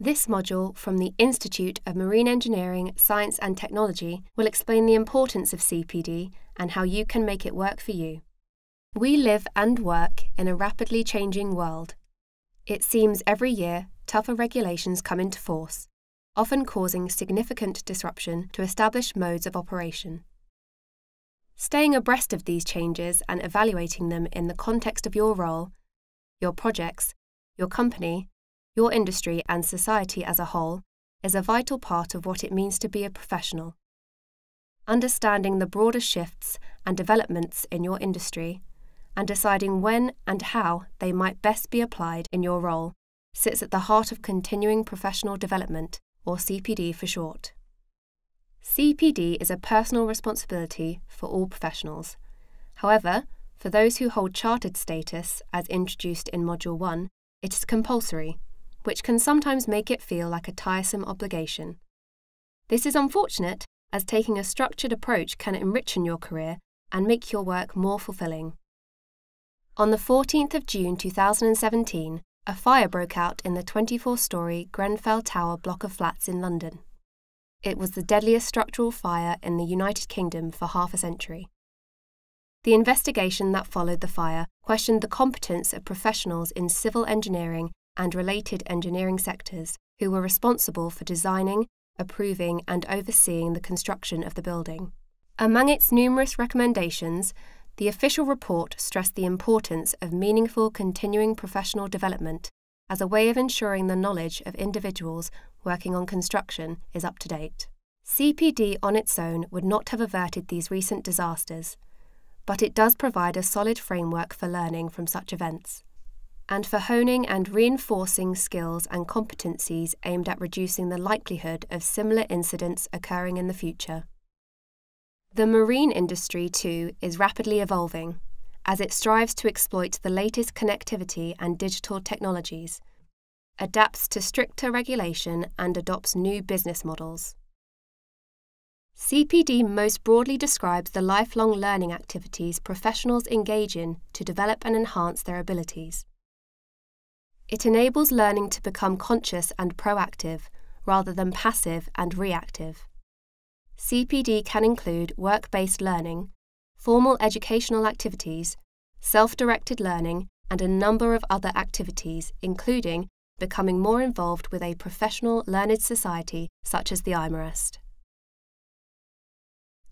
This module from the Institute of Marine Engineering, Science and Technology will explain the importance of CPD and how you can make it work for you. We live and work in a rapidly changing world. It seems every year tougher regulations come into force, often causing significant disruption to established modes of operation. Staying abreast of these changes and evaluating them in the context of your role, your projects, your company, your industry and society as a whole, is a vital part of what it means to be a professional. Understanding the broader shifts and developments in your industry, and deciding when and how they might best be applied in your role, sits at the heart of continuing professional development, or CPD for short. CPD is a personal responsibility for all professionals. However, for those who hold chartered status, as introduced in Module 1, it is compulsory which can sometimes make it feel like a tiresome obligation. This is unfortunate, as taking a structured approach can enrichen your career and make your work more fulfilling. On the 14th of June 2017, a fire broke out in the 24 story Grenfell Tower block of flats in London. It was the deadliest structural fire in the United Kingdom for half a century. The investigation that followed the fire questioned the competence of professionals in civil engineering and related engineering sectors who were responsible for designing, approving, and overseeing the construction of the building. Among its numerous recommendations, the official report stressed the importance of meaningful continuing professional development as a way of ensuring the knowledge of individuals working on construction is up to date. CPD on its own would not have averted these recent disasters, but it does provide a solid framework for learning from such events and for honing and reinforcing skills and competencies aimed at reducing the likelihood of similar incidents occurring in the future. The marine industry, too, is rapidly evolving as it strives to exploit the latest connectivity and digital technologies, adapts to stricter regulation, and adopts new business models. CPD most broadly describes the lifelong learning activities professionals engage in to develop and enhance their abilities. It enables learning to become conscious and proactive, rather than passive and reactive. CPD can include work based learning, formal educational activities, self directed learning, and a number of other activities, including becoming more involved with a professional learned society such as the IMAREST.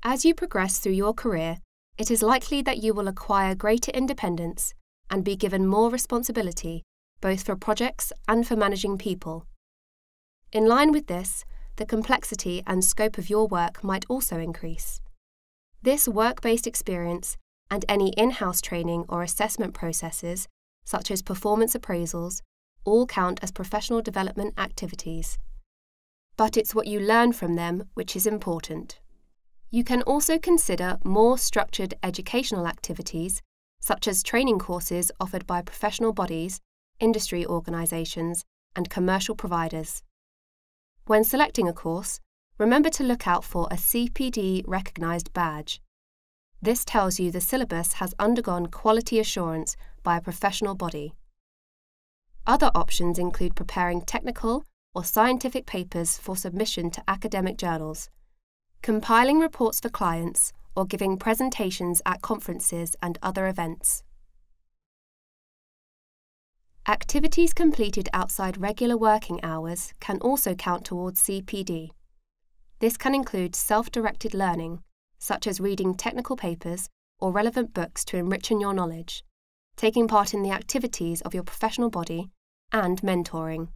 As you progress through your career, it is likely that you will acquire greater independence and be given more responsibility both for projects and for managing people. In line with this, the complexity and scope of your work might also increase. This work based experience and any in house training or assessment processes, such as performance appraisals, all count as professional development activities. But it's what you learn from them which is important. You can also consider more structured educational activities, such as training courses offered by professional bodies industry organisations, and commercial providers. When selecting a course, remember to look out for a CPD recognised badge. This tells you the syllabus has undergone quality assurance by a professional body. Other options include preparing technical or scientific papers for submission to academic journals, compiling reports for clients, or giving presentations at conferences and other events. Activities completed outside regular working hours can also count towards CPD. This can include self directed learning, such as reading technical papers or relevant books to enrich in your knowledge, taking part in the activities of your professional body, and mentoring.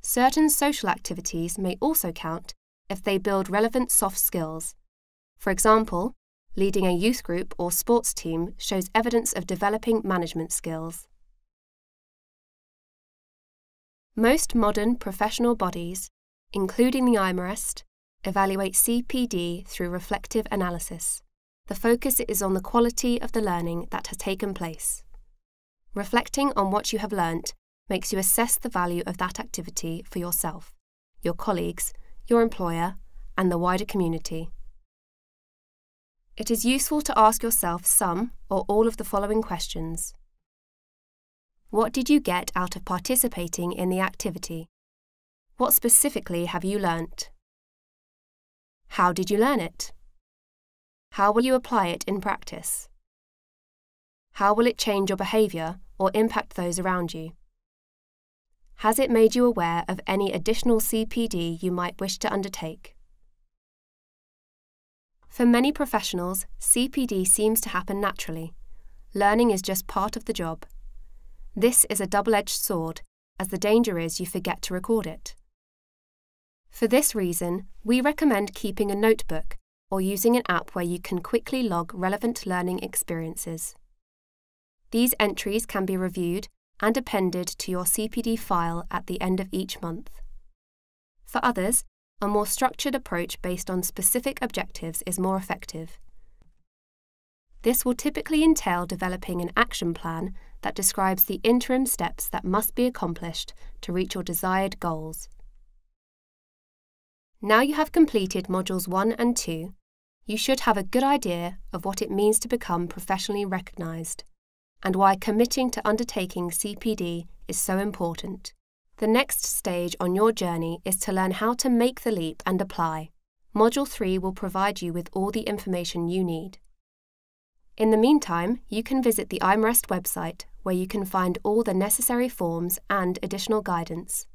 Certain social activities may also count if they build relevant soft skills. For example, leading a youth group or sports team shows evidence of developing management skills. Most modern professional bodies, including the IMAREST, evaluate CPD through reflective analysis. The focus is on the quality of the learning that has taken place. Reflecting on what you have learnt makes you assess the value of that activity for yourself, your colleagues, your employer, and the wider community. It is useful to ask yourself some or all of the following questions what did you get out of participating in the activity? What specifically have you learnt? How did you learn it? How will you apply it in practice? How will it change your behaviour or impact those around you? Has it made you aware of any additional CPD you might wish to undertake? For many professionals, CPD seems to happen naturally. Learning is just part of the job. This is a double edged sword, as the danger is you forget to record it. For this reason, we recommend keeping a notebook or using an app where you can quickly log relevant learning experiences. These entries can be reviewed and appended to your CPD file at the end of each month. For others, a more structured approach based on specific objectives is more effective. This will typically entail developing an action plan that describes the interim steps that must be accomplished to reach your desired goals. Now you have completed modules 1 and 2, you should have a good idea of what it means to become professionally recognised and why committing to undertaking CPD is so important. The next stage on your journey is to learn how to make the leap and apply. Module 3 will provide you with all the information you need. In the meantime, you can visit the IMREST website, where you can find all the necessary forms and additional guidance.